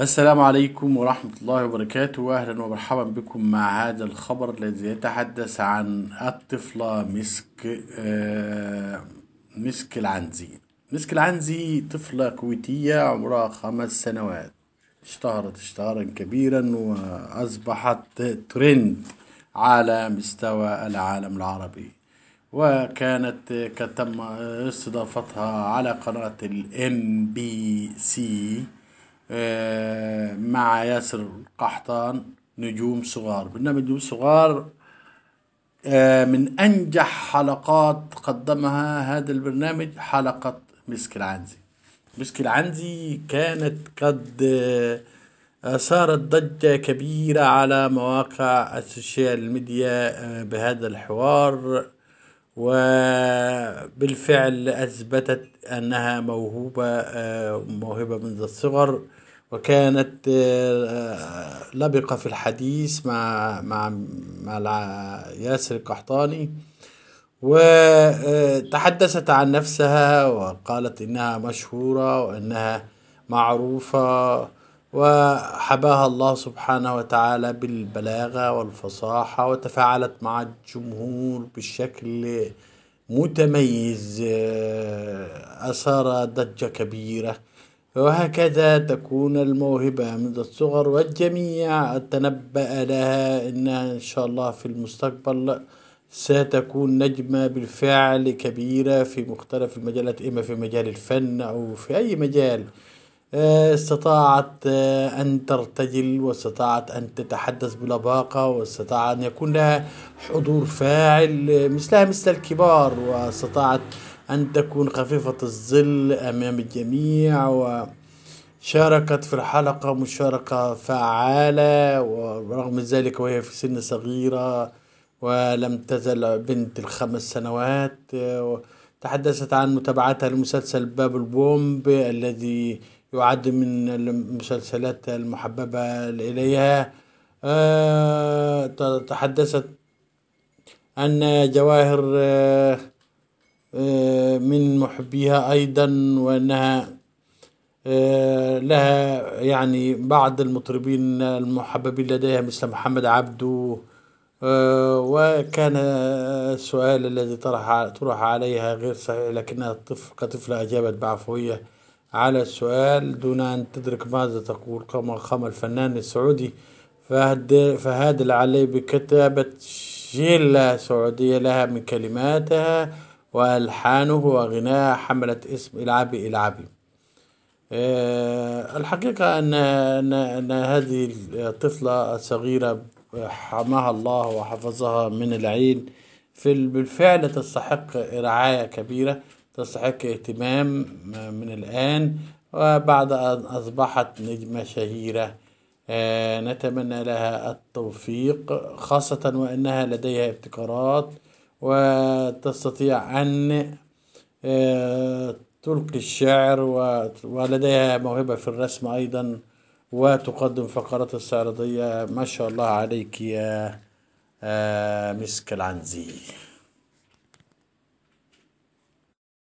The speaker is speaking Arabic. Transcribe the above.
السلام عليكم ورحمة الله وبركاته وأهلا ومرحبا بكم مع هذا الخبر الذي يتحدث عن الطفلة مسك آه، مسك العنزي مسك العنزي طفلة كويتية عمرها خمس سنوات اشتهرت اشتهارا كبيرا وأصبحت ترند على مستوى العالم العربي وكانت قد تم استضافتها على قناة الام بي سي آه، مع ياسر القحطان نجوم صغار برنامج نجوم صغار آه، من أنجح حلقات قدمها هذا البرنامج حلقة مسك العنزي مسك العنزي كانت قد أثارت آه، ضجة كبيرة على مواقع السوشيال ميديا بهذا الحوار وبالفعل أثبتت أنها موهوبة آه، موهبة منذ الصغر وكانت آه، لبقة في الحديث مع مع مع ياسر القحطاني وتحدثت عن نفسها وقالت إنها مشهورة وأنها معروفة وحباها الله سبحانه وتعالى بالبلاغة والفصاحة وتفاعلت مع الجمهور بشكل متميز آه، أثار ضجة كبيرة وهكذا تكون الموهبة منذ الصغر والجميع تنبأ لها أنها إن شاء الله في المستقبل ستكون نجمة بالفعل كبيرة في مختلف المجالات إما في مجال الفن أو في أي مجال آه، استطاعت آه، أن ترتجل واستطاعت أن تتحدث بلباقة واستطاعت أن يكون لها حضور فاعل آه، مثلها مثل الكبار واستطاعت أن تكون خفيفة الظل أمام الجميع وشاركت في الحلقة مشاركة فعالة ورغم ذلك وهي في سن صغيرة ولم تزل بنت الخمس سنوات تحدثت عن متابعتها لمسلسل باب البومب الذي يعد من المسلسلات المحببة إليها آه، تحدثت أن جواهر آه، آه، من محبيها أيضا وأنها لها يعني بعض المطربين المحببين لديها مثل محمد عبده وكان السؤال الذي طرح طرح عليها غير صحيح لكنها كطفلة أجابت بعفوية على السؤال دون أن تدرك ماذا تقول كما قام الفنان السعودي فهد, فهاد العلي بكتابة جيلة سعودية لها من كلماتها وألحانه وغناها حملت اسم إلعبي إلعبي أه الحقيقة أن, أن, أن هذه الطفلة الصغيرة حماها الله وحفظها من العين في بالفعل تستحق رعاية كبيرة تستحق اهتمام من الآن وبعد أن أصبحت نجمة شهيرة آه، نتمنى لها التوفيق خاصة وأنها لديها ابتكارات وتستطيع أن آه، تلقي الشعر ولديها موهبة في الرسم أيضا وتقدم فقرات استعراضية ما شاء الله عليك يا آه، مسك العنزي